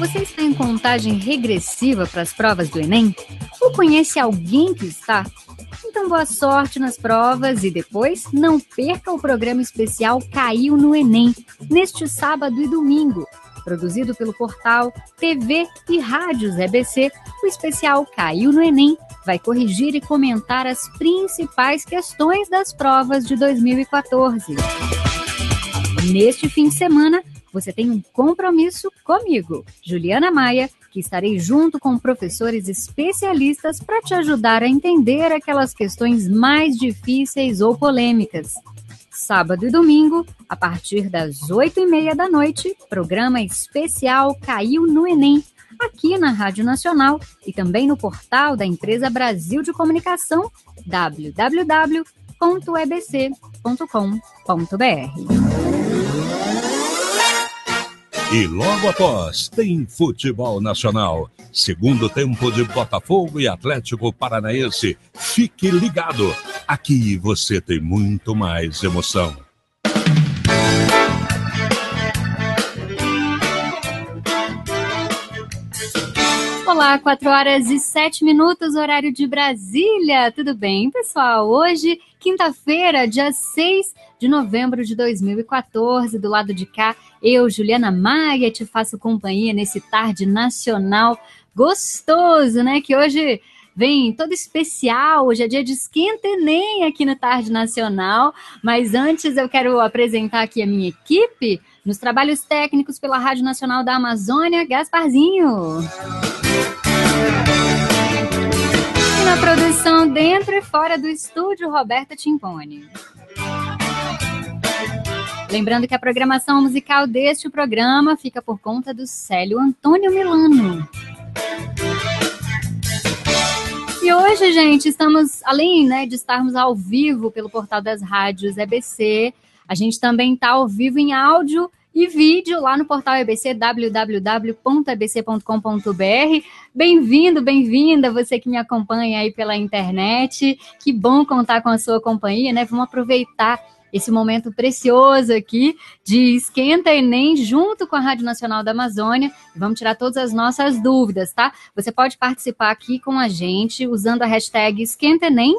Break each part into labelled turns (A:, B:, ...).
A: Você está em contagem regressiva para as provas do Enem? Ou conhece alguém que está? Então, boa sorte nas provas e depois não perca o programa especial Caiu no Enem, neste sábado e domingo. Produzido pelo portal TV e Rádios EBC, o especial Caiu no Enem vai corrigir e comentar as principais questões das provas de 2014. Neste fim de semana, você tem um compromisso comigo, Juliana Maia, que estarei junto com professores especialistas para te ajudar a entender aquelas questões mais difíceis ou polêmicas. Sábado e domingo, a partir das oito e meia da noite, programa especial Caiu no Enem, aqui na Rádio Nacional e também no portal da Empresa Brasil de Comunicação, www.ebc.com.br. E logo após, tem futebol nacional. Segundo tempo de Botafogo e Atlético Paranaense. Fique ligado, aqui você tem muito mais emoção. Olá, 4 horas e 7 minutos, horário de Brasília. Tudo bem, pessoal? Hoje, quinta-feira, dia 6 de novembro de 2014, do lado de cá, eu, Juliana Maia, te faço companhia nesse tarde nacional gostoso, né? Que hoje vem todo especial. Hoje é dia de Esquenta Enem aqui na Tarde Nacional. Mas antes eu quero apresentar aqui a minha equipe nos trabalhos técnicos pela Rádio Nacional da Amazônia, Gasparzinho. E na produção dentro e fora do estúdio, Roberta Timpone. Lembrando que a programação musical deste programa fica por conta do Célio Antônio Milano. E hoje, gente, estamos, além né, de estarmos ao vivo pelo portal das rádios EBC, a gente também está ao vivo em áudio e vídeo lá no portal EBC, www.ebc.com.br. Bem-vindo, bem-vinda, você que me acompanha aí pela internet. Que bom contar com a sua companhia, né? Vamos aproveitar esse momento precioso aqui de Esquenta Enem junto com a Rádio Nacional da Amazônia. Vamos tirar todas as nossas dúvidas, tá? Você pode participar aqui com a gente usando a hashtag Esquenta Enem.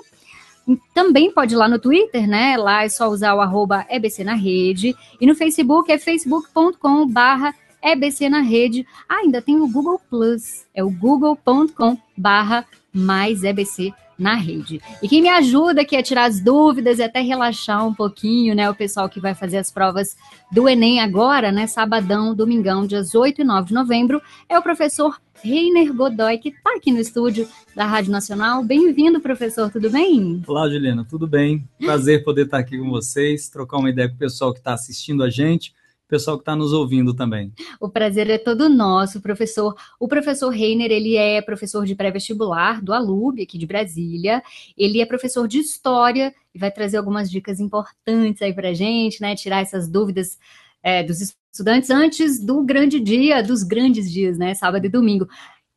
A: Também pode ir lá no Twitter, né? Lá é só usar o arroba EBC na rede. E no Facebook é facebook.com barra EBC na rede. Ah, ainda tem o Google Plus, é o google.com barra mais EBC na rede. E quem me ajuda aqui a tirar as dúvidas e até relaxar um pouquinho, né? O pessoal que vai fazer as provas do Enem agora, né? Sabadão, domingão, dias 8 e 9 de novembro, é o professor Reiner Godoy, que está aqui no estúdio da Rádio Nacional. Bem-vindo, professor, tudo bem?
B: Olá, Juliana, tudo bem? Prazer poder estar aqui com vocês, trocar uma ideia com o pessoal que está assistindo a gente pessoal que está nos ouvindo também.
A: O prazer é todo nosso, professor. O professor Reiner, ele é professor de pré-vestibular do Alub, aqui de Brasília. Ele é professor de História e vai trazer algumas dicas importantes aí para gente, né? Tirar essas dúvidas é, dos estudantes antes do grande dia, dos grandes dias, né? Sábado e domingo.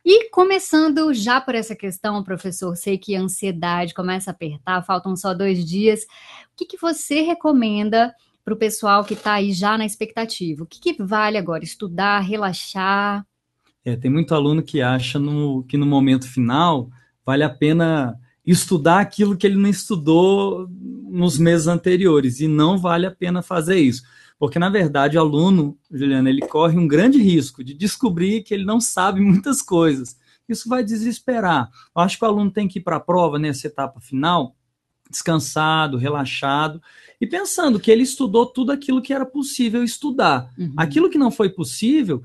A: E começando já por essa questão, professor, sei que a ansiedade começa a apertar, faltam só dois dias. O que, que você recomenda para o pessoal que está aí já na expectativa? O que, que vale agora? Estudar, relaxar?
B: É, tem muito aluno que acha no, que no momento final vale a pena estudar aquilo que ele não estudou nos meses anteriores, e não vale a pena fazer isso. Porque, na verdade, o aluno, Juliana, ele corre um grande risco de descobrir que ele não sabe muitas coisas. Isso vai desesperar. Eu acho que o aluno tem que ir para a prova nessa etapa final, descansado, relaxado, e pensando que ele estudou tudo aquilo que era possível estudar. Uhum. Aquilo que não foi possível,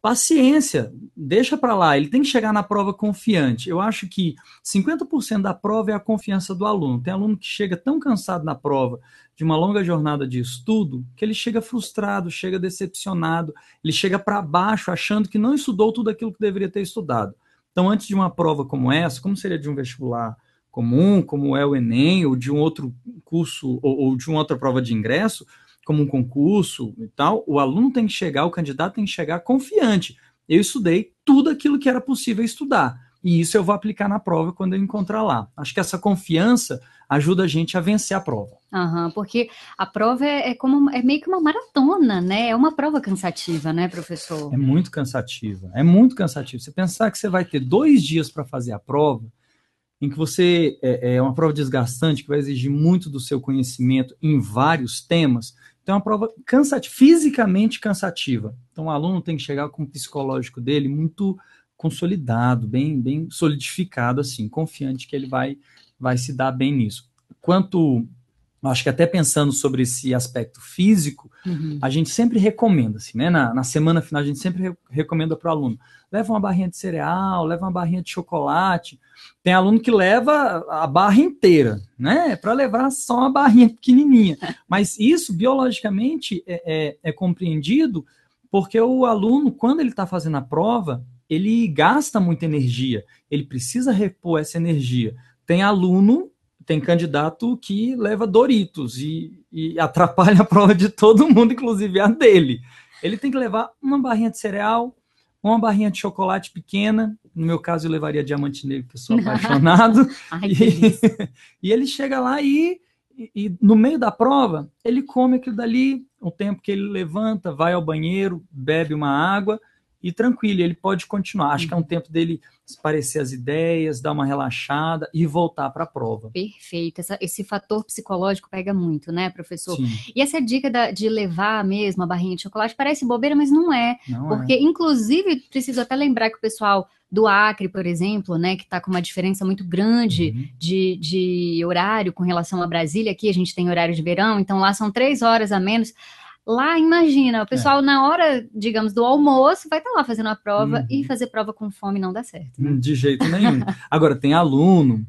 B: paciência, deixa para lá. Ele tem que chegar na prova confiante. Eu acho que 50% da prova é a confiança do aluno. Tem aluno que chega tão cansado na prova de uma longa jornada de estudo que ele chega frustrado, chega decepcionado, ele chega para baixo achando que não estudou tudo aquilo que deveria ter estudado. Então, antes de uma prova como essa, como seria de um vestibular? comum, como é o Enem, ou de um outro curso, ou, ou de uma outra prova de ingresso, como um concurso e tal, o aluno tem que chegar, o candidato tem que chegar confiante. Eu estudei tudo aquilo que era possível estudar. E isso eu vou aplicar na prova quando eu encontrar lá. Acho que essa confiança ajuda a gente a vencer a prova.
A: Uhum, porque a prova é, é, como é meio que uma maratona, né? É uma prova cansativa, né, professor?
B: É muito cansativa. É muito cansativo. Você pensar que você vai ter dois dias para fazer a prova, em que você é, é uma prova desgastante que vai exigir muito do seu conhecimento em vários temas. Então, é uma prova cansativa, fisicamente cansativa. Então, o aluno tem que chegar com o psicológico dele muito consolidado, bem, bem solidificado, assim, confiante que ele vai, vai se dar bem nisso. Quanto acho que até pensando sobre esse aspecto físico, uhum. a gente sempre recomenda, assim, né? Na, na semana final, a gente sempre re recomenda para o aluno: leva uma barrinha de cereal, leva uma barrinha de chocolate. Tem aluno que leva a barra inteira, né? É para levar só uma barrinha pequenininha. Mas isso, biologicamente, é, é, é compreendido porque o aluno, quando ele está fazendo a prova, ele gasta muita energia, ele precisa repor essa energia. Tem aluno tem candidato que leva Doritos e, e, atrapalha a prova de todo mundo, inclusive a dele. Ele tem que levar uma barrinha de cereal, uma barrinha de chocolate pequena. No meu caso, eu levaria diamante negro, que eu sou apaixonado. Ai, e, e, ele chega lá e, e, no meio da prova, ele come aquilo dali. O tempo que ele levanta, vai ao banheiro, bebe uma água e tranquilo, ele pode continuar. Acho que é um uhum. tempo dele esparecer as ideias, dar uma relaxada e voltar para a prova.
A: Perfeito. Essa, esse fator psicológico pega muito, né, professor? Sim. E essa dica da, de levar mesmo a barrinha de chocolate parece bobeira, mas não é. Não é. porque, é. inclusive, preciso até lembrar que o pessoal do Acre, por exemplo, né, que está com uma diferença muito grande uhum. de, de horário com relação a Brasília. Aqui a gente tem horário de verão, então lá são três horas a menos. Lá, imagina, o é. pessoal é. na hora, digamos, do almoço, vai estar tá lá fazendo a prova uhum. e fazer prova com fome não dá certo.
B: Né? De jeito nenhum. Agora, tem aluno,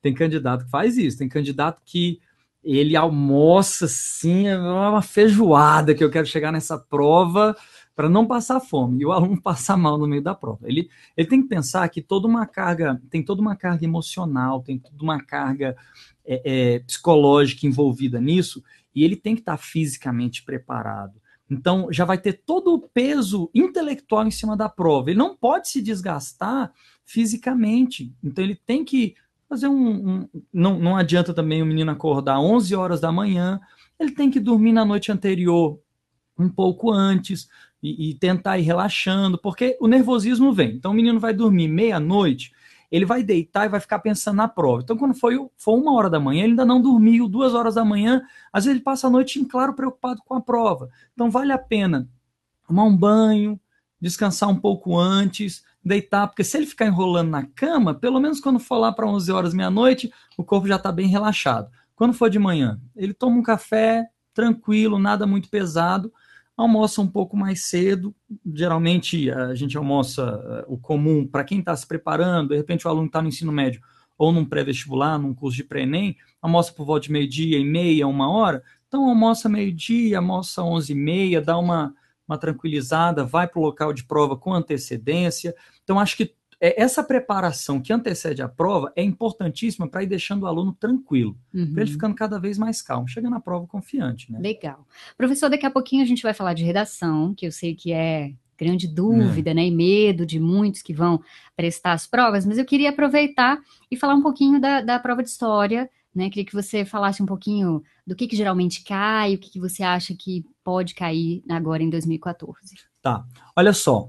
B: tem candidato que faz isso, tem candidato que ele almoça assim, é uma feijoada que eu quero chegar nessa prova para não passar fome e o aluno passar mal no meio da prova. Ele, ele tem que pensar que toda uma carga, tem toda uma carga emocional, tem toda uma carga é, é, psicológica envolvida nisso, e ele tem que estar tá fisicamente preparado. Então, já vai ter todo o peso intelectual em cima da prova. Ele não pode se desgastar fisicamente. Então, ele tem que fazer um. um não, não adianta também o menino acordar 11 horas da manhã. Ele tem que dormir na noite anterior um pouco antes e, e tentar ir relaxando, porque o nervosismo vem. Então, o menino vai dormir meia-noite ele vai deitar e vai ficar pensando na prova. Então, quando foi, foi uma hora da manhã, ele ainda não dormiu, duas horas da manhã, às vezes ele passa a noite em claro preocupado com a prova. Então, vale a pena tomar um banho, descansar um pouco antes, deitar, porque se ele ficar enrolando na cama, pelo menos quando for lá para 11 horas, meia-noite, o corpo já está bem relaxado. Quando for de manhã, ele toma um café tranquilo, nada muito pesado, almoça um pouco mais cedo. Geralmente a gente almoça eh, o comum para quem está se preparando, de repente o aluno está no ensino médio ou num pré-vestibular, num curso de pré-ENEM, almoça por volta de meio-dia e meia, uma hora. Então almoça meio-dia, almoça onze e meia, dá uma, uma tranquilizada, vai para o local de prova com antecedência. Então acho que é, essa preparação que antecede a prova é importantíssima para ir deixando o aluno tranquilo, uhum. para ele ficando cada vez mais calmo, chegando na prova
A: confiante. Né? Legal. Professor, daqui a pouquinho a gente vai falar de redação, que eu sei que é grande dúvida, é. né, e medo de muitos que vão prestar as provas, mas eu queria aproveitar e falar um pouquinho da, da prova de história, né, queria que você falasse um pouquinho do que, que geralmente cai, o que, que você acha que pode cair agora em 2014.
B: Tá, olha só,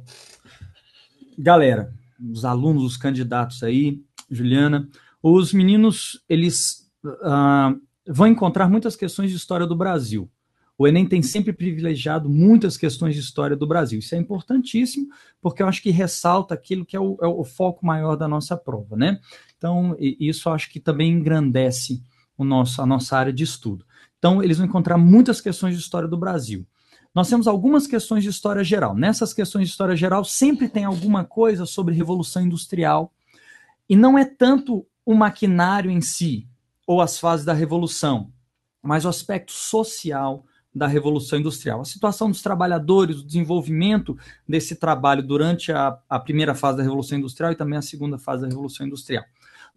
B: galera, os alunos, os candidatos aí, Juliana, os meninos, eles uh, vão encontrar muitas questões de história do Brasil. O Enem tem sempre privilegiado muitas questões de história do Brasil. Isso é importantíssimo, porque eu acho que ressalta aquilo que é o, é o foco maior da nossa prova, né? Então, isso eu acho que também engrandece o nosso, a nossa área de estudo. Então, eles vão encontrar muitas questões de história do Brasil. Nós temos algumas questões de história geral. Nessas questões de história geral, sempre tem alguma coisa sobre Revolução Industrial. E não é tanto o maquinário em si, ou as fases da Revolução, mas o aspecto social da Revolução Industrial. A situação dos trabalhadores, o desenvolvimento desse trabalho durante a, a primeira fase da Revolução Industrial e também a segunda fase da Revolução Industrial.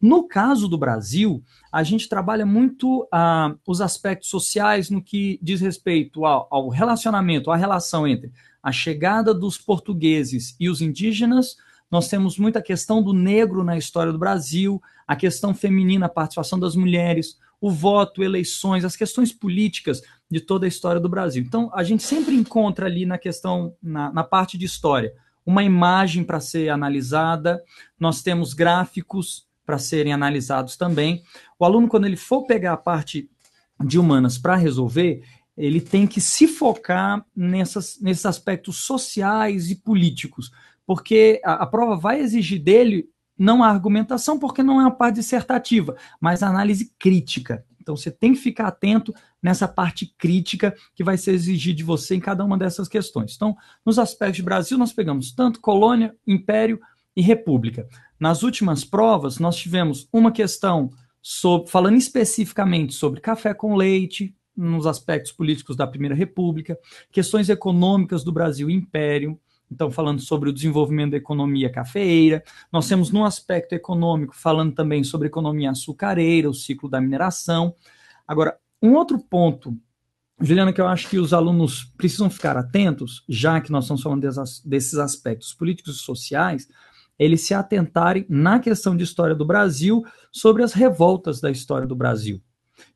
B: No caso do Brasil, a gente trabalha muito ah, os aspectos sociais no que diz respeito ao, ao relacionamento, à relação entre a chegada dos portugueses e os indígenas, nós temos muita questão do negro na história do Brasil, a questão feminina, a participação das mulheres, o voto, eleições, as questões políticas de toda a história do Brasil. Então, a gente sempre encontra ali na questão, na, na parte de história, uma imagem para ser analisada, nós temos gráficos, para serem analisados também. O aluno, quando ele for pegar a parte de humanas para resolver, ele tem que se focar nessas, nesses aspectos sociais e políticos, porque a, a prova vai exigir dele não a argumentação, porque não é uma parte dissertativa, mas a análise crítica. Então você tem que ficar atento nessa parte crítica que vai ser exigida de você em cada uma dessas questões. Então, nos aspectos de Brasil, nós pegamos tanto colônia, império e república. Nas últimas provas, nós tivemos uma questão sobre, falando especificamente sobre café com leite, nos aspectos políticos da Primeira República, questões econômicas do Brasil Império, então falando sobre o desenvolvimento da economia cafeeira. Nós temos no aspecto econômico falando também sobre economia açucareira, o ciclo da mineração. Agora, um outro ponto, Juliana, que eu acho que os alunos precisam ficar atentos, já que nós estamos falando desses aspectos políticos e sociais, eles se atentarem na questão de história do Brasil sobre as revoltas da história do Brasil.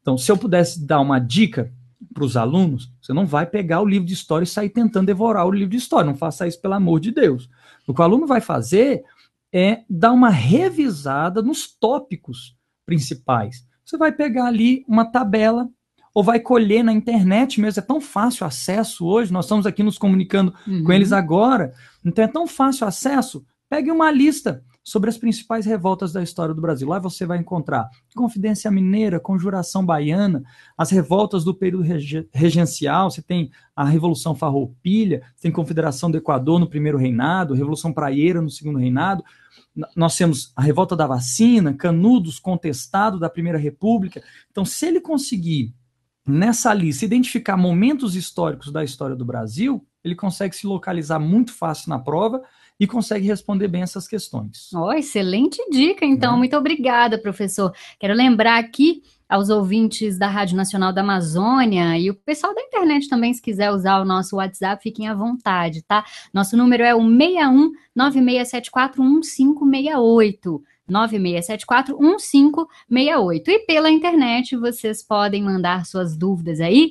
B: Então, se eu pudesse dar uma dica para os alunos, você não vai pegar o livro de história e sair tentando devorar o livro de história. Não faça isso, pelo amor de Deus. O que o aluno vai fazer é dar uma revisada nos tópicos principais. Você vai pegar ali uma tabela ou vai colher na internet mesmo. É tão fácil acesso hoje, nós estamos aqui nos comunicando uhum. com eles agora. Então é tão fácil acesso. Pegue uma lista sobre as principais revoltas da história do Brasil. Lá você vai encontrar Confidência Mineira, Conjuração Baiana, as revoltas do período regencial, você tem a Revolução Farroupilha, tem Confederação do Equador no primeiro reinado, Revolução Praieira no segundo reinado. Nós temos a revolta da vacina, Canudos contestado da Primeira República. Então, se ele conseguir nessa lista identificar momentos históricos da história do Brasil, ele consegue se localizar muito fácil na prova e consegue responder bem essas questões.
A: Oh, excelente dica, então. É. Muito obrigada, professor. Quero lembrar aqui aos ouvintes da Rádio Nacional da Amazônia e o pessoal da internet também, se quiser usar o nosso WhatsApp, fiquem à vontade, tá? Nosso número é o 61 96741568. E pela internet vocês podem mandar suas dúvidas aí.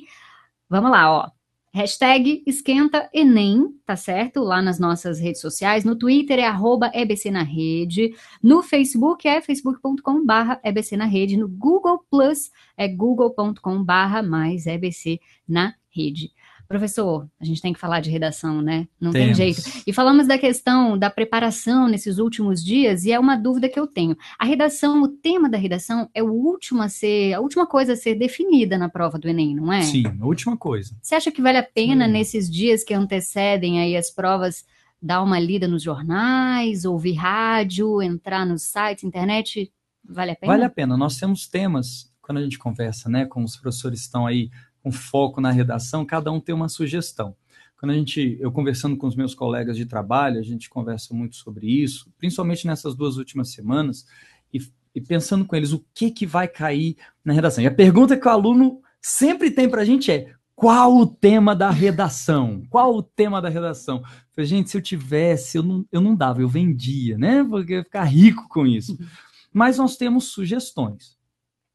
A: Vamos lá, ó. Hashtag esquenta Enem, tá certo? Lá nas nossas redes sociais. No Twitter é arroba EBC na rede. No Facebook é facebook.com barra EBC na rede. No Google Plus é google.com barra mais EBC na rede. Professor, a gente tem que falar de redação, né? Não Temos. tem jeito. E falamos da questão da preparação nesses últimos dias, e é uma dúvida que eu tenho. A redação, o tema da redação é o último a ser, a última coisa a ser definida na prova do Enem, não é? Sim,
B: a última coisa.
A: Você acha que vale a pena, hum. nesses dias que antecedem aí as provas, dar uma lida nos jornais, ouvir rádio, entrar nos sites, internet? Vale a pena? Vale a
B: pena. Nós temos temas, quando a gente conversa né, com os professores que estão aí com foco na redação, cada um tem uma sugestão. Quando a gente, eu conversando com os meus colegas de trabalho, a gente conversa muito sobre isso, principalmente nessas duas últimas semanas, e, e pensando com eles o que, que vai cair na redação. E a pergunta que o aluno sempre tem para a gente é: qual o tema da redação? Qual o tema da redação? Falei, gente, se eu tivesse, eu não, eu não dava, eu vendia, né? Porque eu ia ficar rico com isso. Uhum. Mas nós temos sugestões.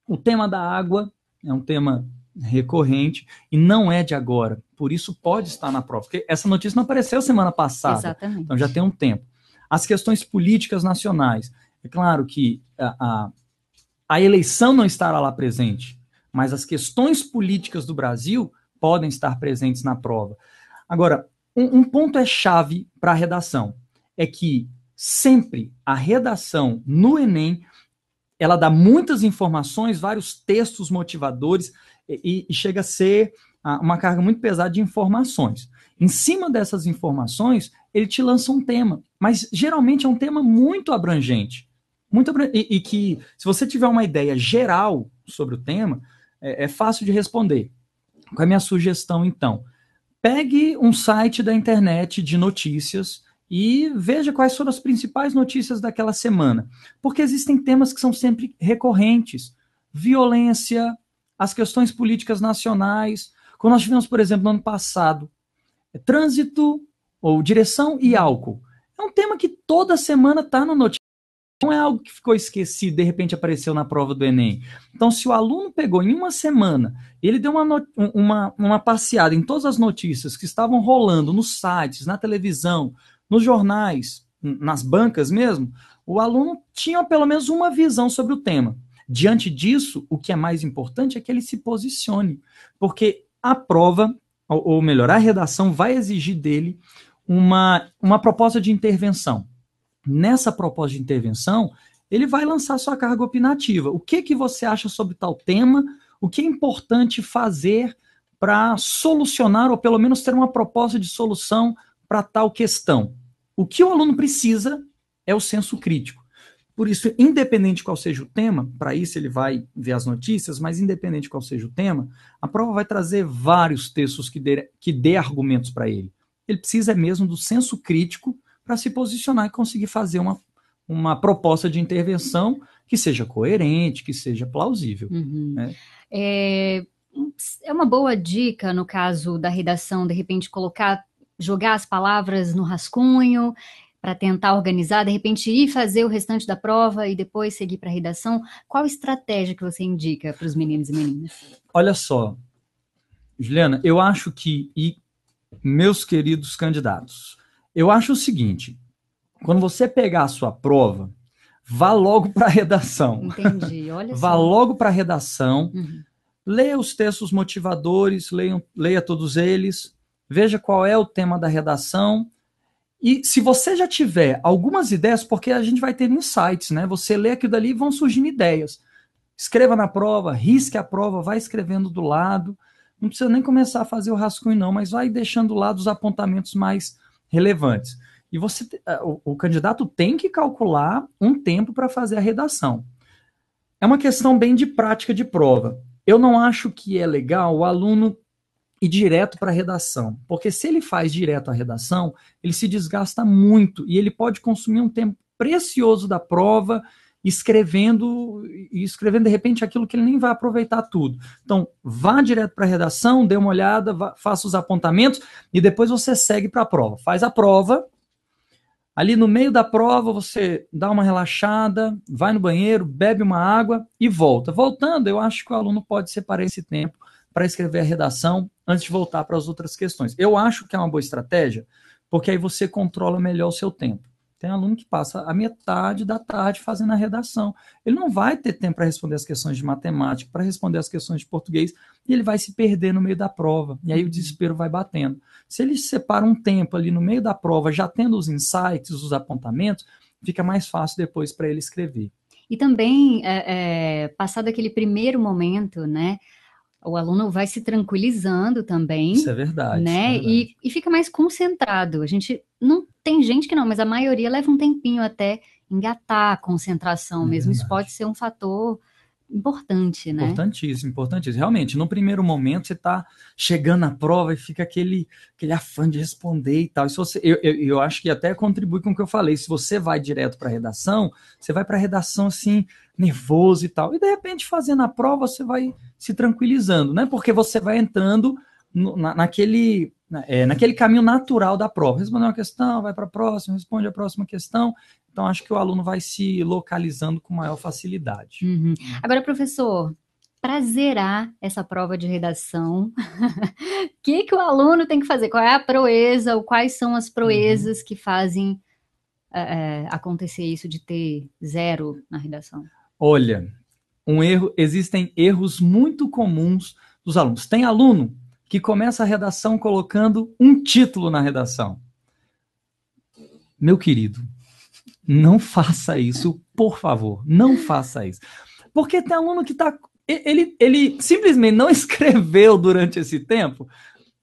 B: O tema da água é um tema recorrente e não é de agora. Por isso pode estar na prova, porque essa notícia não apareceu semana passada. Exatamente. Então já tem um tempo. As questões políticas nacionais. É claro que a, a, a eleição não estará lá presente, mas as questões políticas do Brasil podem estar presentes na prova. Agora, um, um ponto é chave para a redação: é que sempre a redação no Enem ela dá muitas informações, vários textos motivadores e, e chega a ser ah, uma carga muito pesada de informações. Em cima dessas informações, ele te lança um tema, mas geralmente é um tema muito abrangente. Muito e, e, que, se você tiver uma ideia geral sobre o tema, é, é fácil de responder. Qual é a minha sugestão, então? Pegue um site da internet de notícias e veja quais foram as principais notícias daquela semana. Porque existem temas que são sempre recorrentes: violência, as questões políticas nacionais. Quando nós tivemos, por exemplo, no ano passado, trânsito ou direção e álcool. É um tema que toda semana está na notícia. Não é algo que ficou esquecido, de repente apareceu na prova do Enem. Então, se o aluno pegou em uma semana, ele deu uma, uma, uma passeada em todas as notícias que estavam rolando nos sites, na televisão, nos jornais, nas bancas mesmo, o aluno tinha pelo menos uma visão sobre o tema. Diante disso, o que é mais importante é que ele se posicione, porque a prova, ou melhor, a redação vai exigir dele uma, uma proposta de intervenção. Nessa proposta de intervenção, ele vai lançar sua carga opinativa. O que, que você acha sobre tal tema? O que é importante fazer para solucionar, ou pelo menos ter uma proposta de solução para tal questão. O que o aluno precisa é o senso crítico. Por isso, independente qual seja o tema, para isso ele vai ver as notícias, mas independente qual seja o tema, a prova vai trazer vários textos que dê, que dê argumentos para ele. Ele precisa mesmo do senso crítico para se posicionar e conseguir fazer uma, uma proposta de intervenção que seja coerente, que seja plausível. Uhum. Né?
A: É, é uma boa dica, no caso da redação, de repente colocar jogar as palavras no rascunho, para tentar organizar, de repente ir fazer o restante da prova e depois seguir para a redação? Qual estratégia que você indica para os meninos e meninas?
B: Olha só, Juliana, eu acho que, e meus queridos candidatos, eu acho o seguinte: quando você pegar a sua prova, vá logo para a redação.
A: Entendi, olha vá só. Vá
B: logo para a redação, uhum. leia os textos motivadores, leia, leia todos eles, veja qual é o tema da redação. E se você já tiver algumas ideias, porque a gente vai ter insights, né? Você lê aquilo dali e vão surgindo ideias. Escreva na prova, risque a prova, vai escrevendo do lado. Não precisa nem começar a fazer o rascunho, não, mas vai deixando lá lado os apontamentos mais relevantes. E você, eh, o, o candidato tem que calcular um tempo para fazer a redação. É uma questão bem de prática de prova. Eu não acho que é legal o aluno e direto para a redação. Porque se ele faz direto a redação, ele se desgasta muito e ele pode consumir um tempo precioso da prova escrevendo e escrevendo de repente aquilo que ele nem vai aproveitar tudo. Então, vá direto para a redação, dê uma olhada, vá, faça os apontamentos e depois você segue para a prova. Faz a prova. Ali no meio da prova, você dá uma relaxada, vai no banheiro, bebe uma água e volta. Voltando, eu acho que o aluno pode separar esse tempo para escrever a redação antes de voltar para as outras questões. Eu acho que é uma boa estratégia, porque aí você controla melhor o seu tempo. Tem aluno que passa a metade da tarde fazendo a redação. Ele não vai ter tempo para responder as questões de matemática, para responder as questões de português, e ele vai se perder no meio da prova. E aí o uhum. desespero vai batendo. Se ele separa um tempo ali no meio da prova, já tendo os insights, os apontamentos, fica mais fácil depois para ele escrever.
A: E também, é, é, passado aquele primeiro momento, né? o aluno vai se tranquilizando também. Isso é verdade. Né? É verdade. E, e fica mais concentrado. A gente não tem gente que não, mas a maioria leva um tempinho até engatar a concentração é mesmo. Verdade. Isso pode ser um fator importante, né?
B: Importantíssimo, importantíssimo. Realmente, no primeiro momento você está chegando à prova e fica aquele, aquele afã de responder e tal. E se você, eu, eu, eu acho que até contribui com o que eu falei. Se você vai direto para a redação, você vai para a redação assim, nervoso e tal. E de repente, fazendo a prova, você vai se tranquilizando, né? Porque você vai entrando no, na, naquele é, naquele caminho natural da prova. Responde uma questão, vai para a próxima, responde a próxima questão, então, acho que o aluno vai se localizando com maior facilidade.
A: Uhum. Agora, professor, para zerar essa prova de redação, o que, que o aluno tem que fazer? Qual é a proeza ou quais são as proezas uhum. que fazem é, é, acontecer isso de ter zero na redação?
B: Olha, um erro, existem erros muito comuns dos alunos. Tem aluno que começa a redação colocando um título na redação. Meu querido, não faça isso, por favor. Não faça isso. Porque tem aluno que está. Ele, ele simplesmente não escreveu durante esse tempo.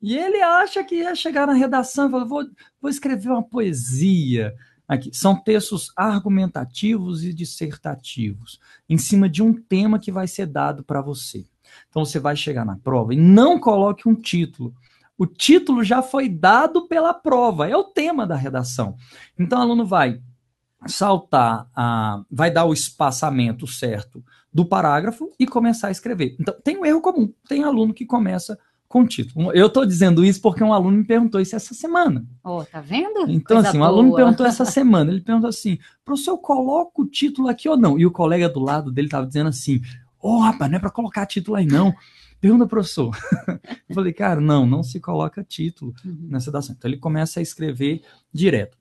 B: E ele acha que ia chegar na redação e falou: vou, vou escrever uma poesia. Aqui. São textos argumentativos e dissertativos, em cima de um tema que vai ser dado para você. Então você vai chegar na prova e não coloque um título. O título já foi dado pela prova, é o tema da redação. Então o aluno vai saltar, a, vai dar o espaçamento certo do parágrafo e começar a escrever. Então, tem um erro comum. Tem aluno que começa com título. Eu estou dizendo isso porque um aluno me perguntou isso essa semana.
A: Oh, tá vendo? Então, Coisa assim, um boa. aluno me perguntou essa
B: semana. Ele perguntou assim, professor, eu coloco o título aqui ou não? E o colega do lado dele estava dizendo assim, ô, oh, rapaz, não é para colocar título aí não. Pergunta, professor. eu falei, cara, não, não se coloca título uhum. nessa dação. Então, ele começa a escrever direto.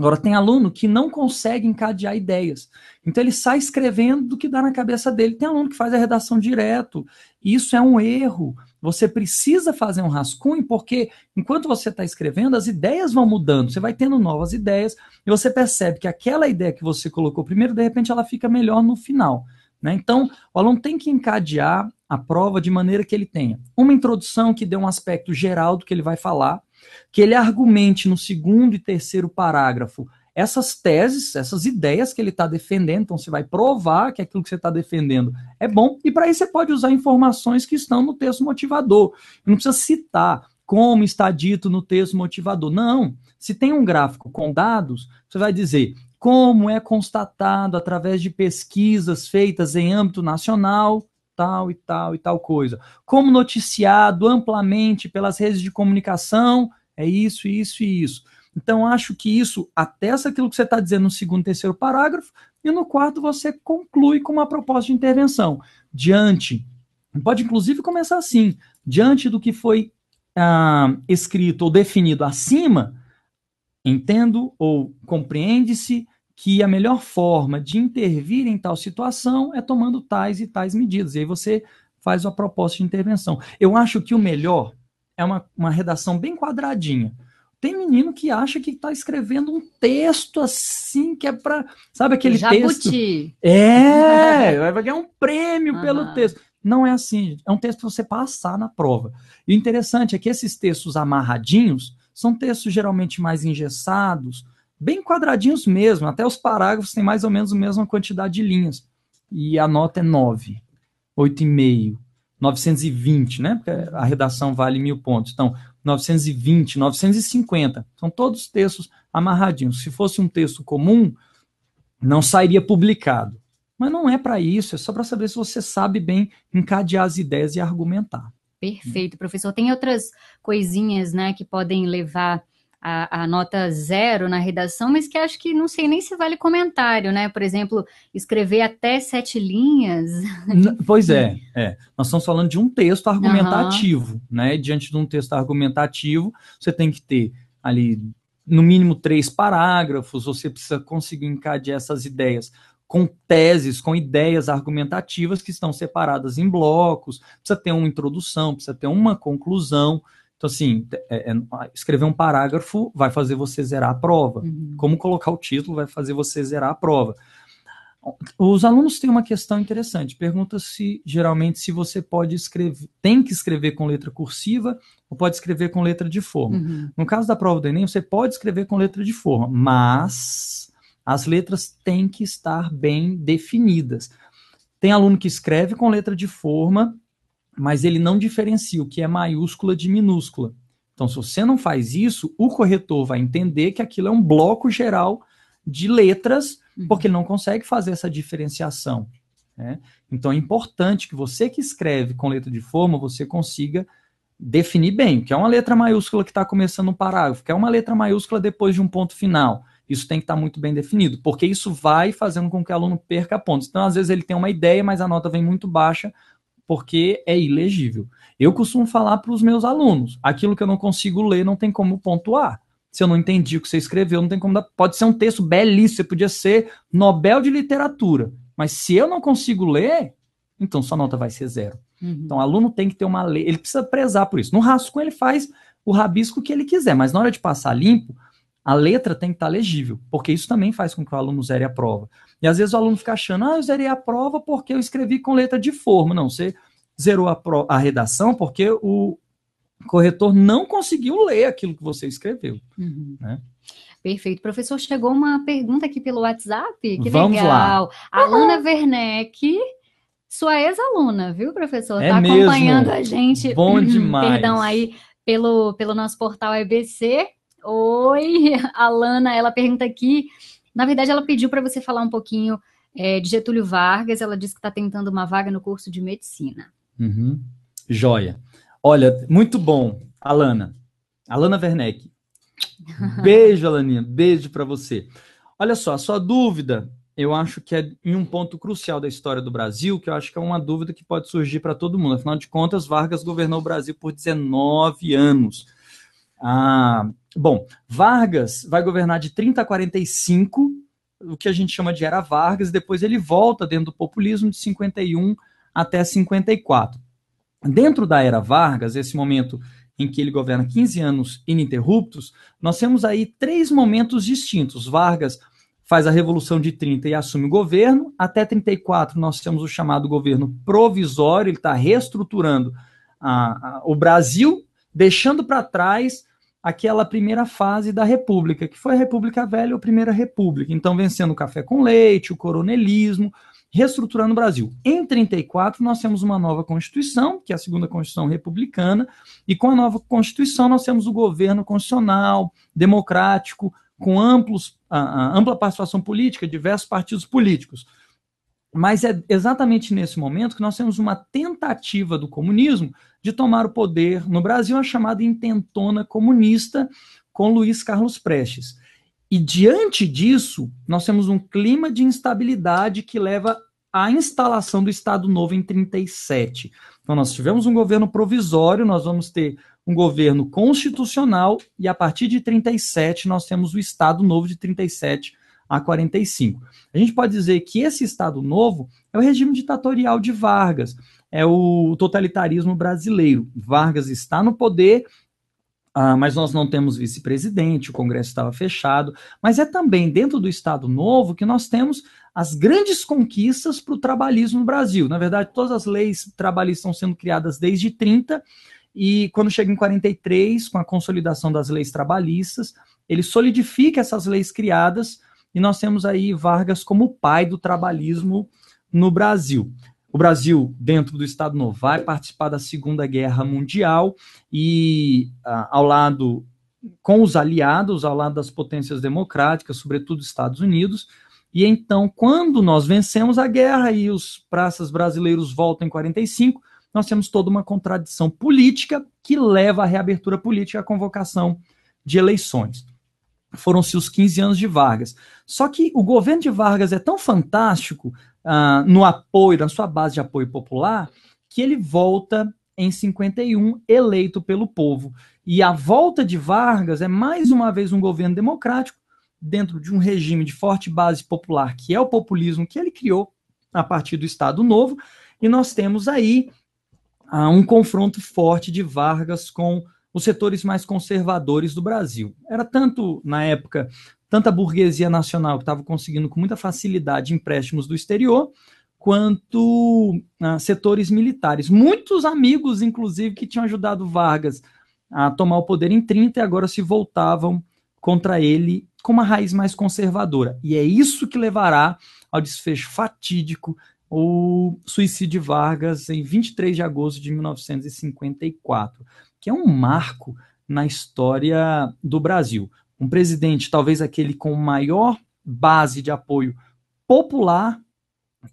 B: Agora, tem aluno que não consegue encadear ideias. Então, ele sai escrevendo do que dá na cabeça dele. Tem aluno que faz a redação direto. Isso é um erro. Você precisa fazer um rascunho, porque enquanto você está escrevendo, as ideias vão mudando. Você vai tendo novas ideias e você percebe que aquela ideia que você colocou primeiro, de repente, ela fica melhor no final. Né? Então, o aluno tem que encadear a prova de maneira que ele tenha uma introdução que dê um aspecto geral do que ele vai falar que ele argumente no segundo e terceiro parágrafo essas teses, essas ideias que ele está defendendo. Então, você vai provar que aquilo que você está defendendo é bom, e para isso você pode usar informações que estão no texto motivador. Não precisa citar como está dito no texto motivador. Não. Se tem um gráfico com dados, você vai dizer como é constatado através de pesquisas feitas em âmbito nacional tal e tal e tal coisa. Como noticiado amplamente pelas redes de comunicação, é isso, isso e isso. Então, acho que isso atesta aquilo que você está dizendo no segundo e terceiro parágrafo, e no quarto você conclui com uma proposta de intervenção. Diante, pode inclusive começar assim, diante do que foi ah, escrito ou definido acima, entendo ou compreende-se que a melhor forma de intervir em tal situação é tomando tais e tais medidas. E aí você faz uma proposta de intervenção. Eu acho que o melhor é uma, uma redação bem quadradinha. Tem menino que acha que está escrevendo um texto assim, que é para. Sabe aquele Jabuti. texto? É, vai ganhar um prêmio uhum. pelo texto. Não é assim, é um texto para você passar na prova. E o interessante é que esses textos amarradinhos são textos geralmente mais engessados, bem quadradinhos mesmo, até os parágrafos têm mais ou menos a mesma quantidade de linhas. E a nota é 9, 8,5, 920, né? Porque a redação vale mil pontos. Então, 920, 950. São todos textos amarradinhos. Se fosse um texto comum, não sairia publicado. Mas não é para isso, é só para saber se você sabe bem encadear as ideias e argumentar.
A: Perfeito, professor. Tem outras coisinhas, né, que podem levar a, a, nota zero na redação, mas que acho que não sei nem se vale comentário, né? Por exemplo, escrever até sete linhas.
B: Pois é, é. Nós estamos falando de um texto argumentativo, uhum. né? Diante de um texto argumentativo, você tem que ter ali no mínimo três parágrafos, você precisa conseguir encadear essas ideias com teses, com ideias argumentativas que estão separadas em blocos, precisa ter uma introdução, precisa ter uma conclusão, então, assim, é, é, escrever um parágrafo vai fazer você zerar a prova. Uhum. Como colocar o título vai fazer você zerar a prova. Os alunos têm uma questão interessante. Pergunta se geralmente se você pode escrever, tem que escrever com letra cursiva ou pode escrever com letra de forma. Uhum. No caso da prova do Enem, você pode escrever com letra de forma, mas as letras têm que estar bem definidas. Tem aluno que escreve com letra de forma mas ele não diferencia o que é maiúscula de minúscula. Então, se você não faz isso, o corretor vai entender que aquilo é um bloco geral de letras, uhum. porque ele não consegue fazer essa diferenciação. Né? Então, é importante que você que escreve com letra de forma, você consiga definir bem o que é uma letra maiúscula que está começando um parágrafo, que é uma letra maiúscula depois de um ponto final. Isso tem que estar tá muito bem definido, porque isso vai fazendo com que o aluno perca pontos. Então, às vezes, ele tem uma ideia, mas a nota vem muito baixa, porque é ilegível. Eu costumo falar para os meus alunos: aquilo que eu não consigo ler não tem como pontuar. Se eu não entendi o que você escreveu, não tem como dar. Pode ser um texto belíssimo, podia ser Nobel de Literatura. Mas se eu não consigo ler, então sua nota vai ser zero. Uhum. Então, o aluno tem que ter uma lei, ele precisa prezar por isso. No rascunho, ele faz o rabisco que ele quiser, mas na hora de passar limpo, a letra tem que estar tá legível, porque isso também faz com que o aluno zere a prova. E às vezes o aluno fica achando, ah, eu zerei a prova porque eu escrevi com letra de forma. Não, você zerou a, pro, a redação porque o corretor não conseguiu ler aquilo que você escreveu. Uhum. Né?
A: Perfeito. Professor, chegou uma pergunta aqui pelo WhatsApp. Que Vamos legal. Lá. Aluna uhum. Werneck, sua ex-aluna, viu, professor? Está é tá acompanhando mesmo. a gente. Bom uhum. demais. Perdão aí pelo, pelo nosso portal EBC. Oi, Alana, ela pergunta aqui. Na verdade, ela pediu para você falar um pouquinho é, de Getúlio Vargas. Ela disse que está tentando uma vaga no curso de medicina.
B: Uhum. Joia. Olha, muito bom, Alana. Alana Werneck. Beijo, Alaninha. Beijo para você. Olha só, a sua dúvida, eu acho que é em um ponto crucial da história do Brasil, que eu acho que é uma dúvida que pode surgir para todo mundo. Afinal de contas, Vargas governou o Brasil por 19 anos. Ah, Bom, Vargas vai governar de 30 a 45, o que a gente chama de era Vargas, depois ele volta dentro do populismo de 51 até 54. Dentro da era Vargas, esse momento em que ele governa 15 anos ininterruptos, nós temos aí três momentos distintos. Vargas faz a Revolução de 30 e assume o governo. Até 34, nós temos o chamado governo provisório, ele está reestruturando a, a, o Brasil, deixando para trás aquela primeira fase da República, que foi a República Velha ou Primeira República. Então, vencendo o café com leite, o coronelismo, reestruturando o Brasil. Em 34 nós temos uma nova Constituição, que é a segunda Constituição republicana, e com a nova Constituição nós temos o governo constitucional, democrático, com amplos, a, a, ampla participação política, diversos partidos políticos. Mas é exatamente nesse momento que nós temos uma tentativa do comunismo de tomar o poder no Brasil, a chamada intentona comunista, com Luiz Carlos Prestes. E diante disso, nós temos um clima de instabilidade que leva à instalação do Estado Novo em 37. Então nós tivemos um governo provisório, nós vamos ter um governo constitucional e a partir de 37 nós temos o Estado Novo de 37 a 45. A gente pode dizer que esse Estado Novo é o regime ditatorial de Vargas, é o totalitarismo brasileiro. Vargas está no poder, ah, mas nós não temos vice-presidente, o Congresso estava fechado. Mas é também dentro do Estado Novo que nós temos as grandes conquistas para o trabalhismo no Brasil. Na verdade, todas as leis trabalhistas estão sendo criadas desde 30 e quando chega em 43, com a consolidação das leis trabalhistas, ele solidifica essas leis criadas e nós temos aí Vargas como pai do trabalhismo no Brasil. O Brasil, dentro do Estado Novo, vai participar da Segunda Guerra Mundial e, ah, ao lado, com os aliados, ao lado das potências democráticas, sobretudo Estados Unidos. E então, quando nós vencemos a guerra e os praças brasileiros voltam em 45, nós temos toda uma contradição política que leva à reabertura política e à convocação de eleições foram-se os 15 anos de Vargas. Só que o governo de Vargas é tão fantástico ah, no apoio, na sua base de apoio popular, que ele volta em 51, eleito pelo povo. E a volta de Vargas é mais uma vez um governo democrático, dentro de um regime de forte base popular, que é o populismo que ele criou a partir do Estado Novo, e nós temos aí ah, um confronto forte de Vargas com os setores mais conservadores do Brasil. Era tanto, na época, tanta burguesia nacional que estava conseguindo com muita facilidade empréstimos do exterior, quanto ah, setores militares. Muitos amigos, inclusive, que tinham ajudado Vargas a tomar o poder em 30 e agora se voltavam contra ele com uma raiz mais conservadora. E é isso que levará ao desfecho fatídico o suicídio de Vargas em 23 de agosto de 1954 que é um marco na história do Brasil. Um presidente, talvez aquele com maior base de apoio popular,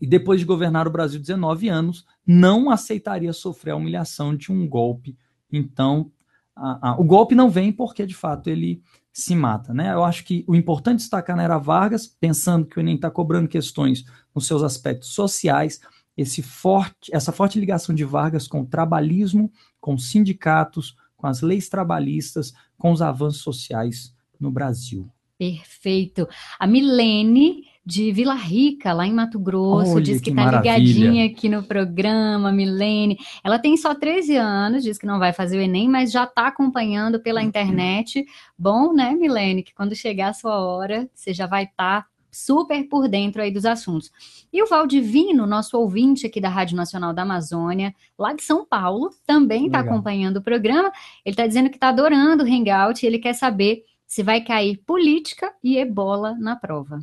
B: e depois de governar o Brasil 19 anos, não aceitaria sofrer a humilhação de um golpe. Então, a, a, o golpe não vem porque, de fato, ele se mata. Né? Eu acho que o importante destacar na era Vargas, pensando que o Enem está cobrando questões nos seus aspectos sociais, esse forte, essa forte ligação de Vargas com o trabalhismo com os sindicatos, com as leis trabalhistas, com os avanços sociais no Brasil.
A: Perfeito. A Milene de Vila Rica, lá em Mato Grosso, Olha, diz que, está ligadinha aqui no programa, Milene. Ela tem só 13 anos, diz que não vai fazer o Enem, mas já está acompanhando pela uhum. internet. Bom, né, Milene, que quando chegar a sua hora, você já vai estar tá super por dentro aí dos assuntos. E o Valdivino, nosso ouvinte aqui da Rádio Nacional da Amazônia, lá de São Paulo, também está acompanhando o programa. Ele está dizendo que está adorando o Hangout e ele quer saber se vai cair política e ebola na prova.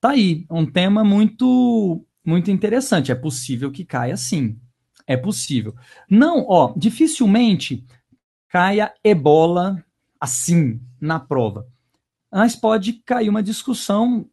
B: Tá aí, um tema muito muito interessante. É possível que caia sim. É possível. Não, ó, dificilmente caia ebola assim na prova mas pode cair uma discussão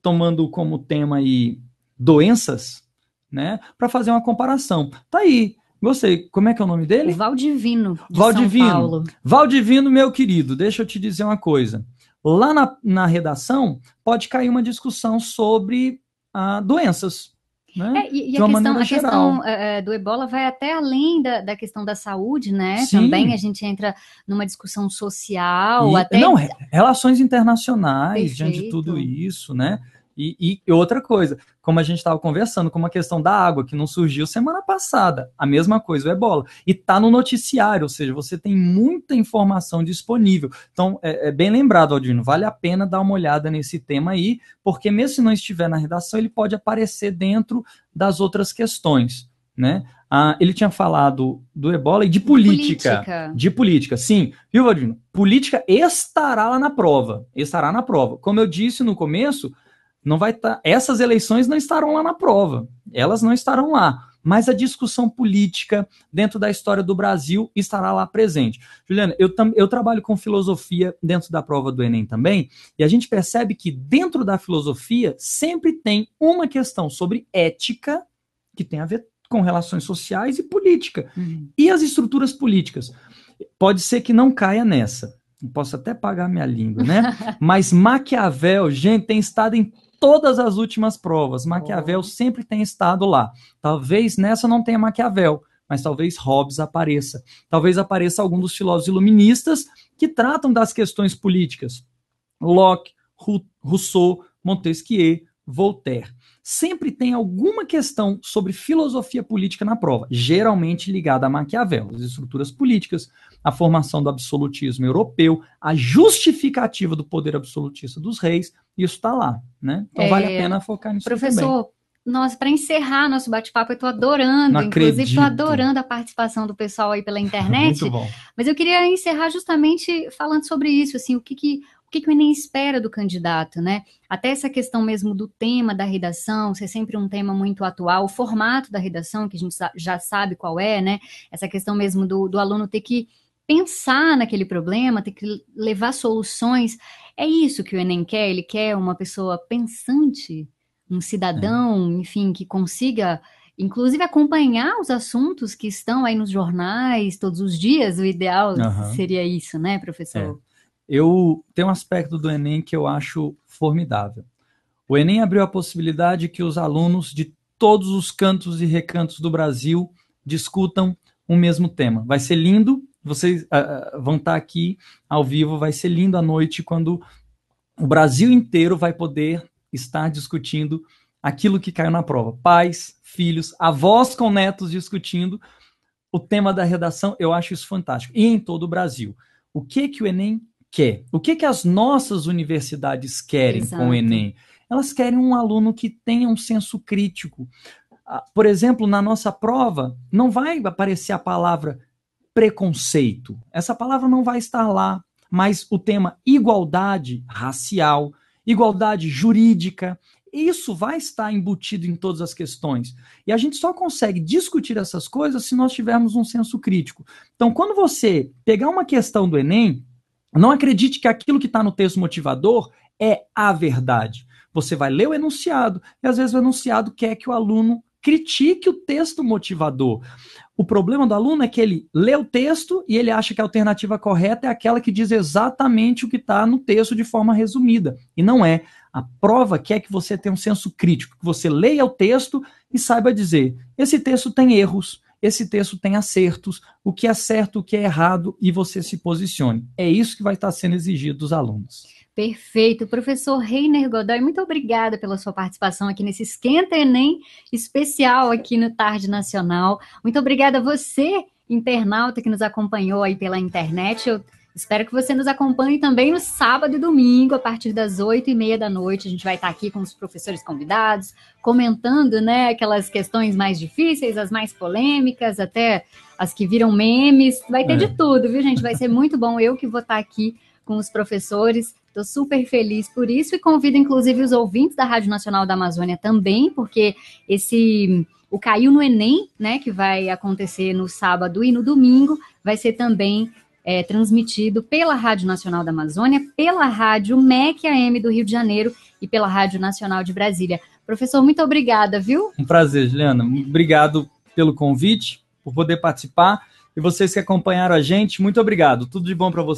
B: tomando como tema aí doenças, né, para fazer uma comparação. Tá aí, gostei. Como é que é o nome dele?
A: Valdivino. Valdivino.
B: Valdivino, meu querido, deixa eu te dizer uma coisa. Lá na, na redação pode cair uma discussão sobre ah, doenças.
A: Né? É, e, e a questão, a questão uh, do ebola vai até além da, da questão da saúde, né? Sim. Também a gente entra numa discussão social, e, até... Não,
B: relações internacionais Perfeito. diante de tudo isso, né? E, e outra coisa, como a gente estava conversando, com uma questão da água, que não surgiu semana passada, a mesma coisa o ebola. E está no noticiário, ou seja, você tem muita informação disponível. Então, é, é bem lembrado, Aldino, vale a pena dar uma olhada nesse tema aí, porque mesmo se não estiver na redação, ele pode aparecer dentro das outras questões. Né? Ah, ele tinha falado do ebola e de política. política. De política, sim. Viu, Valdino? Política estará lá na prova. Estará na prova. Como eu disse no começo, não vai estar. Tá, essas eleições não estarão lá na prova, elas não estarão lá. Mas a discussão política dentro da história do Brasil estará lá presente. Juliana, eu, eu trabalho com filosofia dentro da prova do Enem também, e a gente percebe que dentro da filosofia sempre tem uma questão sobre ética que tem a ver com relações sociais e política. Uhum. E as estruturas políticas? Pode ser que não caia nessa. Posso até pagar minha língua, né? Mas Maquiavel, gente, tem estado em todas as últimas provas. Maquiavel oh. sempre tem estado lá. Talvez nessa não tenha Maquiavel, mas talvez Hobbes apareça. Talvez apareça algum dos filósofos iluministas que tratam das questões políticas. Locke, Rousseau, Montesquieu, Voltaire sempre tem alguma questão sobre filosofia política na prova, geralmente ligada a Maquiavel, as estruturas políticas, a formação do absolutismo europeu, a justificativa do poder absolutista dos reis, isso está lá, né? Então é, vale a é, pena
A: focar nisso Professor, também. Nós, para encerrar nosso bate-papo, eu estou adorando, Não inclusive estou adorando a participação do pessoal aí pela internet. Muito bom. Mas eu queria encerrar justamente falando sobre isso, assim, o que, que o que, que o Enem espera do candidato, né? Até essa questão mesmo do tema da redação, ser é sempre um tema muito atual, o formato da redação, que a gente já sabe qual é, né? Essa questão mesmo do, do aluno ter que pensar naquele problema, ter que levar soluções. É isso que o Enem quer? Ele quer uma pessoa pensante, um cidadão, é. enfim, que consiga, inclusive, acompanhar os assuntos que estão aí nos jornais todos os dias. O ideal uhum. seria isso, né, professor?
B: É eu tem um aspecto do Enem que eu acho formidável. O Enem abriu a possibilidade que os alunos de todos os cantos e recantos do Brasil discutam um mesmo tema. Vai ser lindo, vocês uh, vão estar aqui ao vivo, vai ser lindo à noite quando o Brasil inteiro vai poder estar discutindo aquilo que caiu na prova. Pais, filhos, avós com netos discutindo o tema da redação, eu acho isso fantástico. E em todo o Brasil. O que que o Enem quer? O que, que as nossas universidades querem Exato. com o Enem? Elas querem um aluno que tenha um senso crítico. Ah, por exemplo, na nossa prova, não vai aparecer a palavra preconceito. Essa palavra não vai estar lá, mas o tema igualdade racial, igualdade jurídica, isso vai estar embutido em todas as questões. E a gente só consegue discutir essas coisas se nós tivermos um senso crítico. Então, quando você pegar uma questão do Enem, não acredite que aquilo que está no texto motivador é a verdade. Você vai ler o enunciado, e às vezes o enunciado quer que o aluno critique o texto motivador. O problema do aluno é que ele lê o texto e ele acha que a alternativa correta é aquela que diz exatamente o que está no texto de forma resumida. E não é. A prova quer é que você tenha um senso crítico, que você leia o texto e saiba dizer: esse texto tem erros, esse texto tem acertos, o que é certo, o que é errado, e você se posicione. É isso que vai estar sendo exigido dos alunos.
A: Perfeito. Professor Reiner Godoy, muito obrigada pela sua participação aqui nesse Esquenta Enem especial aqui no Tarde Nacional. Muito obrigada a você internauta que nos acompanhou aí pela internet. Eu Espero que você nos acompanhe também no sábado e domingo, a partir das oito e meia da noite. A gente vai estar aqui com os professores convidados, comentando né, aquelas questões mais difíceis, as mais polêmicas, até as que viram memes. Vai ter é. de tudo, viu, gente? Vai ser muito bom. Eu que vou estar aqui com os professores. Estou super feliz por isso e convido, inclusive, os ouvintes da Rádio Nacional da Amazônia também, porque esse o Caiu no Enem, né, que vai acontecer no sábado e no domingo, vai ser também é, transmitido pela Rádio Nacional da Amazônia, pela Rádio MEC AM do Rio de Janeiro e pela Rádio Nacional de Brasília. Professor, muito obrigada, viu?
B: Um prazer, Juliana. Obrigado pelo convite, por poder participar. E vocês que acompanharam a gente, muito obrigado. Tudo de bom para vocês.